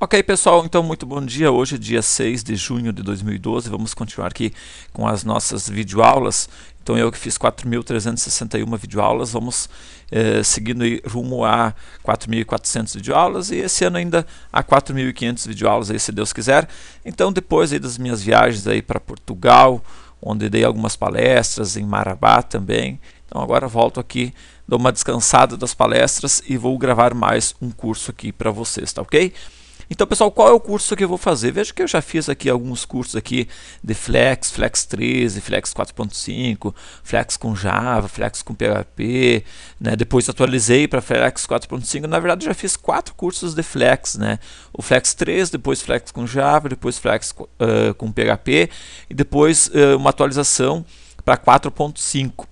Ok, pessoal, então muito bom dia. Hoje, dia 6 de junho de 2012, vamos continuar aqui com as nossas videoaulas. Então, eu que fiz 4.361 videoaulas, vamos eh, seguindo rumo a 4.400 videoaulas e esse ano ainda a 4.500 videoaulas, aí, se Deus quiser. Então, depois aí, das minhas viagens aí para Portugal, onde dei algumas palestras, em Marabá também. Então, agora volto aqui dou uma descansada das palestras e vou gravar mais um curso aqui para vocês, tá ok? Então, pessoal, qual é o curso que eu vou fazer? Veja que eu já fiz aqui alguns cursos aqui de Flex, Flex 13, Flex 4.5, Flex com Java, Flex com PHP, né? Depois atualizei para Flex 4.5. Na verdade, já fiz quatro cursos de Flex, né? O Flex 3, depois Flex com Java, depois Flex uh, com PHP e depois uh, uma atualização para 4.5.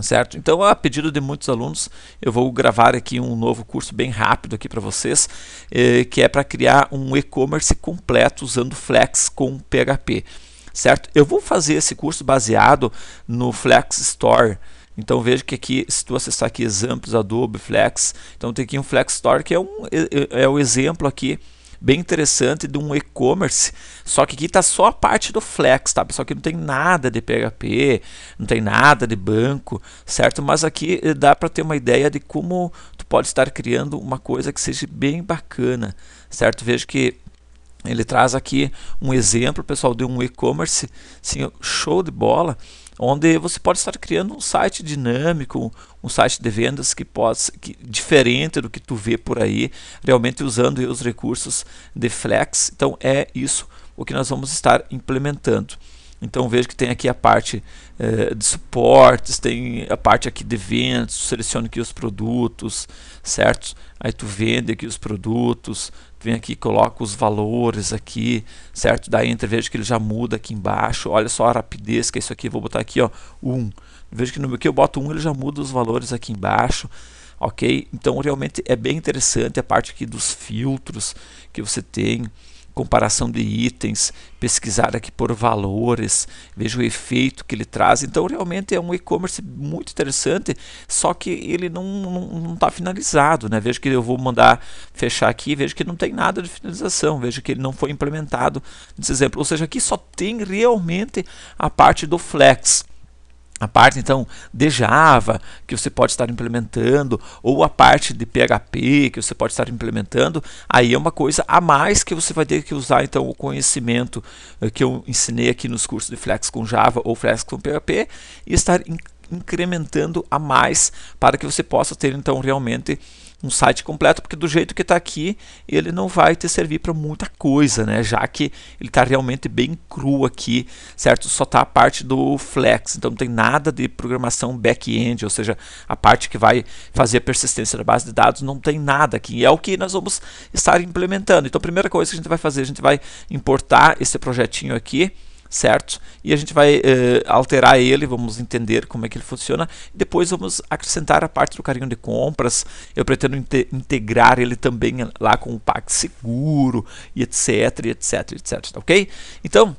Certo? Então, a pedido de muitos alunos, eu vou gravar aqui um novo curso bem rápido aqui para vocês, eh, que é para criar um e-commerce completo usando Flex com PHP. Certo? Eu vou fazer esse curso baseado no Flex Store. Então veja que aqui, se tu acessar aqui exemplos Adobe Flex, então tem aqui um Flex Store que é, um, é, é o exemplo aqui bem interessante de um e-commerce. Só que aqui está só a parte do Flex, tá? Pessoal, que não tem nada de PHP, não tem nada de banco, certo? Mas aqui eh, dá para ter uma ideia de como tu pode estar criando uma coisa que seja bem bacana, certo? Vejo que ele traz aqui um exemplo, pessoal, de um e-commerce, sim, show de bola onde você pode estar criando um site dinâmico, um site de vendas que possa que, diferente do que tu vê por aí, realmente usando os recursos de Flex. Então é isso o que nós vamos estar implementando. Então veja que tem aqui a parte eh, de suportes, tem a parte aqui de eventos, seleciona aqui os produtos, certo? Aí tu vende aqui os produtos, venho aqui, coloco os valores aqui, certo? Daí entra, veja que ele já muda aqui embaixo. Olha só a rapidez que é isso aqui, vou botar aqui, ó, 1. Veja que no meu que eu boto 1, ele já muda os valores aqui embaixo. OK? Então realmente é bem interessante a parte aqui dos filtros que você tem comparação de itens, pesquisar aqui por valores, veja o efeito que ele traz. Então, realmente é um e-commerce muito interessante, só que ele não está finalizado. Né? Veja que eu vou mandar fechar aqui, veja que não tem nada de finalização, veja que ele não foi implementado nesse exemplo. Ou seja, aqui só tem realmente a parte do flex a parte então de Java que você pode estar implementando ou a parte de PHP que você pode estar implementando, aí é uma coisa a mais que você vai ter que usar então o conhecimento eh, que eu ensinei aqui nos cursos de Flex com Java ou Flex com PHP e estar incrementando a mais para que você possa ter então realmente um site completo, porque do jeito que está aqui, ele não vai te servir para muita coisa, né? Já que ele está realmente bem cru aqui, certo? Só está a parte do Flex, então não tem nada de programação back-end, ou seja, a parte que vai fazer a persistência da base de dados, não tem nada aqui. E é o que nós vamos estar implementando. Então, a primeira coisa que a gente vai fazer, a gente vai importar esse projetinho aqui certo? E a gente vai eh, alterar ele, vamos entender como é que ele funciona. Depois vamos acrescentar a parte do carrinho de compras. Eu pretendo integrar ele também lá com o seguro e etc, etc, etc, tá ok? Então,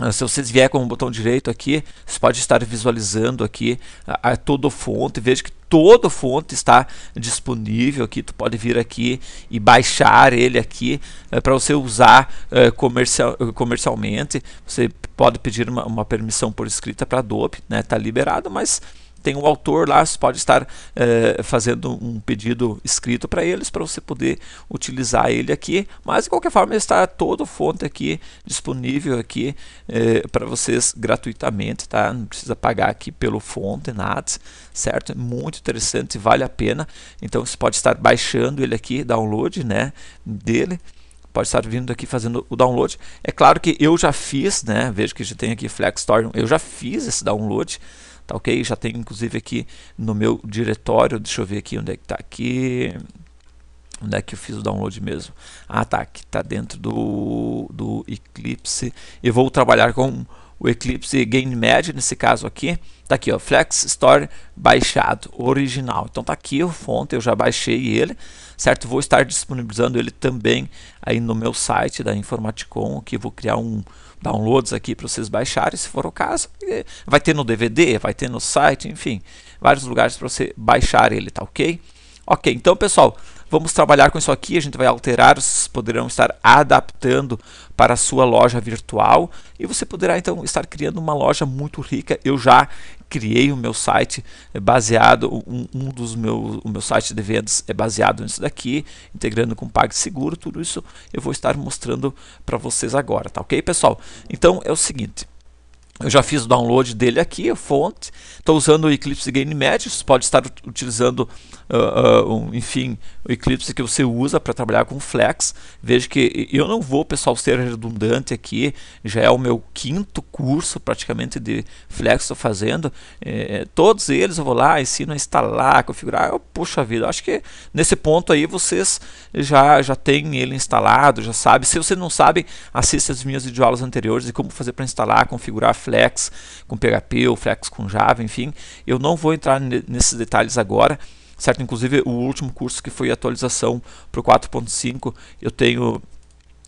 eh, se vocês vier com o botão direito aqui, você pode estar visualizando aqui a, a toda fonte. Veja que todo fonte está disponível aqui. Tu pode vir aqui e baixar ele aqui é, eh, para você usar é, comercial, eh, comercialmente. Você pode pedir uma, uma permissão por escrita para Adobe né? Tá liberado, mas tem um autor lá, você pode estar é, fazendo um pedido escrito para eles para você poder utilizar ele aqui. Mas de qualquer forma está todo fonte aqui disponível aqui é, eh, para vocês gratuitamente, tá? Não precisa pagar aqui pelo fonte nada, certo? É muito interessante, vale a pena. Então você pode estar baixando ele aqui, download, né? Dele pode estar vindo aqui fazendo o download. É claro que eu já fiz, né? Vejo que já tem aqui Flex Store, eu já fiz esse download, Tá ok? Já tenho inclusive aqui no meu diretório, deixa eu ver aqui onde é que tá aqui. Onde é que eu fiz o download mesmo? Ah, tá, aqui tá dentro do, do Eclipse. Eu vou trabalhar com o Eclipse GameMed, nesse caso aqui, tá aqui, ó, Flex Store baixado, original. Então tá aqui o fonte, eu já baixei ele certo? Vou estar disponibilizando ele também aí no meu site da Informaticon, que vou criar um downloads aqui para vocês baixarem, se for o caso. Vai ter no DVD, vai ter no site, enfim, vários lugares para você baixar ele, tá ok? Ok, então pessoal, Vamos trabalhar com isso aqui, a gente vai alterar, vocês poderão estar adaptando para a sua loja virtual e você poderá então estar criando uma loja muito rica. Eu já criei o meu site é baseado, um, um dos meus, o meu site de vendas é baseado nisso daqui, integrando com PagSeguro, tudo isso eu vou estar mostrando para vocês agora, tá ok pessoal? Então é o seguinte, eu já fiz o download dele aqui, a fonte. Estou usando o Eclipse Game Magic. Você pode estar utilizando, uh, uh, um, enfim, o Eclipse que você usa para trabalhar com Flex. Veja que eu não vou, pessoal, ser redundante aqui. Já é o meu quinto curso praticamente de Flex estou fazendo. É, todos eles eu vou lá, ensino a instalar, configurar. Eu, puxa vida, acho que nesse ponto aí vocês já, já têm ele instalado, já sabe. Se você não sabe, assista as minhas videoaulas anteriores de como fazer para instalar, configurar Flex com PHP ou Flex com Java, enfim. Eu não vou entrar nesses detalhes agora, certo? Inclusive o último curso que foi atualização para o 4.5, eu tenho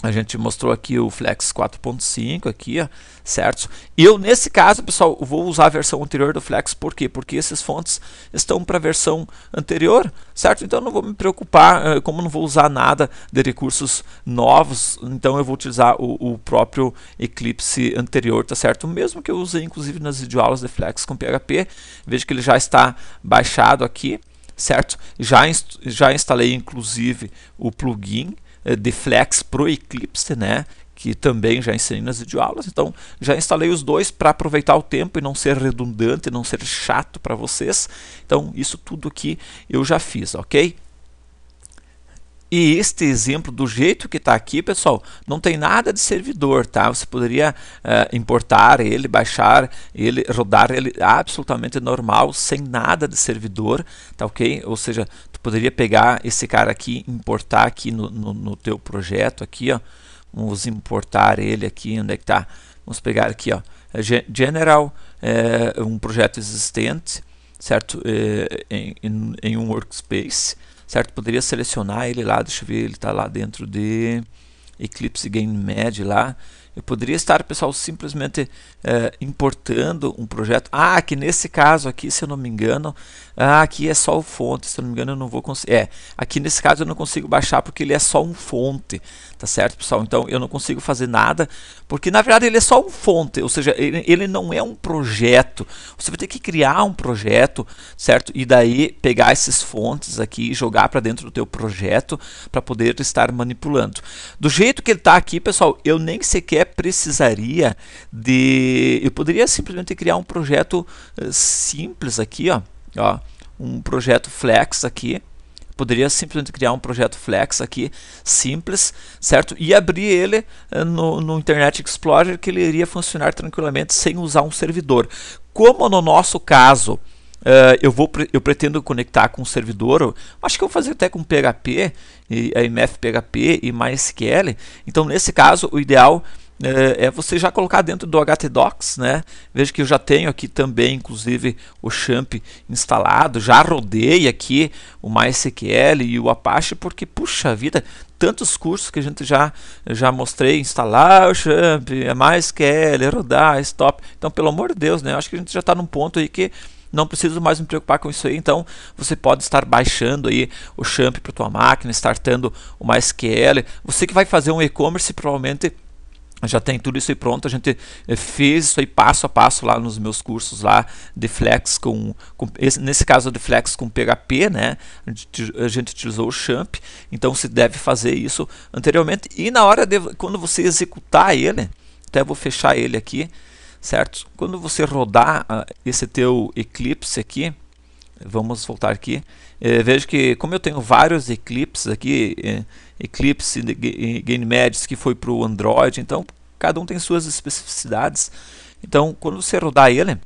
a gente mostrou aqui o Flex 4.5 aqui, ó, certo? Eu nesse caso, pessoal, vou usar a versão anterior do Flex por quê? Porque esses fontes estão para a versão anterior, certo? Então não vou me preocupar, eh, como não vou usar nada de recursos novos, então eu vou utilizar o, o próprio Eclipse anterior, tá certo? Mesmo que eu usei inclusive nas videoaulas de Flex com PHP, veja que ele já está baixado aqui, certo? Já já instalei inclusive o plugin eh, de Flex para o Eclipse, né? que também já ensinei nas videoaulas. Então, já instalei os dois para aproveitar o tempo e não ser redundante, não ser chato para vocês. Então, isso tudo aqui eu já fiz, ok? E este exemplo, do jeito que está aqui, pessoal, não tem nada de servidor, tá? Você poderia uh, importar ele, baixar ele, rodar ele absolutamente normal, sem nada de servidor, tá ok? Ou seja, tu poderia pegar esse cara aqui, importar aqui no, no, no teu projeto aqui, ó. Vamos importar ele aqui, onde é que tá? Vamos pegar aqui, ó. É General, é, um projeto existente, certo? É, em, em, em um workspace certo? Poderia selecionar ele lá, deixa eu ver, ele está lá dentro de Eclipse Game Med lá, eu poderia estar, pessoal, simplesmente eh, importando um projeto. Ah, que nesse caso aqui, se eu não me engano, ah, aqui é só o fonte, se eu não me engano, eu não vou conseguir. É, aqui nesse caso eu não consigo baixar porque ele é só um fonte, tá certo, pessoal? Então eu não consigo fazer nada, porque na verdade ele é só um fonte, ou seja, ele, ele não é um projeto. Você vai ter que criar um projeto, certo? E daí pegar esses fontes aqui e jogar para dentro do teu projeto para poder estar manipulando. Do jeito que ele está aqui, pessoal, eu nem sequer precisaria de. Eu poderia simplesmente criar um projeto eh, simples aqui, ó, ó um projeto flex aqui. Poderia simplesmente criar um projeto flex aqui, simples, certo? E abrir ele eh, no, no Internet Explorer, que ele iria funcionar tranquilamente sem usar um servidor. Como no nosso caso, Uh, eu vou eu pretendo conectar com um servidor acho que eu vou fazer até com PHP e MF PHP e MySQL então nesse caso o ideal é, é, você já colocar dentro do htdocs, né? Veja que eu já tenho aqui também, inclusive, o Champ instalado, já rodei aqui o MySQL e o Apache, porque, puxa vida, tantos cursos que a gente já, já mostrei, instalar o Champ, é MySQL, é rodar, é stop. Então, pelo amor de Deus, né? Eu acho que a gente já está num ponto aí que não preciso mais me preocupar com isso aí, então você pode estar baixando aí o Champ para tua máquina, startando o MySQL. Você que vai fazer um e-commerce, provavelmente já tem tudo isso aí pronto, a gente eh, fez isso aí passo a passo lá nos meus cursos lá de Flex com, com esse, nesse caso de Flex com PHP, né? A gente, a gente, utilizou o Champ, então se deve fazer isso anteriormente e na hora de quando você executar ele, até vou fechar ele aqui, certo? Quando você rodar ah, esse teu Eclipse aqui, vamos voltar aqui. Eh, vejo que, como eu tenho vários eclipses aqui, eh, Eclipse e de eh, que foi para o Android, então cada um tem suas especificidades. Então, quando você rodar ele,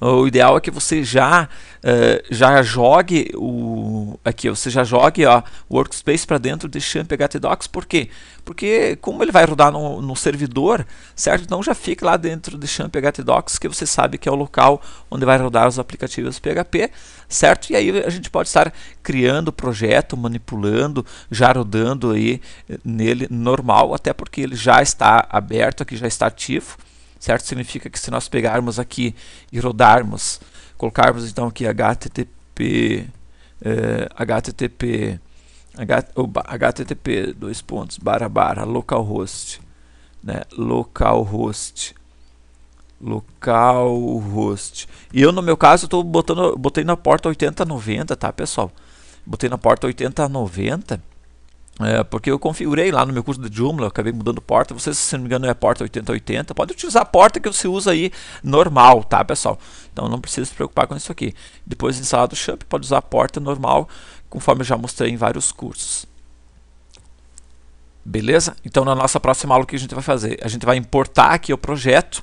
o ideal é que você já, uh, já jogue o aqui, você já jogue ó, o workspace para dentro de Champgat Docs, por quê? Porque como ele vai rodar no, no servidor, certo? Então já fique lá dentro de Champgat Docs, que você sabe que é o local onde vai rodar os aplicativos PHP, certo? E aí a gente pode estar criando o projeto, manipulando, já rodando aí eh, nele normal, até porque ele já está aberto aqui, já está ativo certo? Significa que se nós pegarmos aqui e rodarmos, colocarmos então aqui http eh, http http dois pontos barra barra localhost né localhost localhost e eu no meu caso estou botando botei na porta 8090 tá pessoal botei na porta 8090 é, porque eu configurei lá no meu curso de Joomla, acabei mudando porta. Você, se não me engano, é porta 8080. Pode utilizar a porta que você usa aí normal, tá, pessoal? Então não precisa se preocupar com isso aqui. Depois de instalado o Champ, pode usar a porta normal, conforme eu já mostrei em vários cursos. Beleza? Então na nossa próxima aula o que a gente vai fazer? A gente vai importar aqui o projeto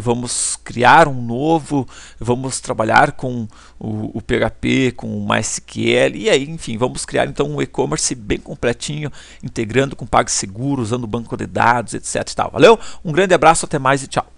vamos criar um novo, vamos trabalhar com o, o PHP, com o MySQL, e aí, enfim, vamos criar então um e-commerce bem completinho, integrando com PagSeguro, usando banco de dados, etc. Valeu? Um grande abraço, até mais e tchau.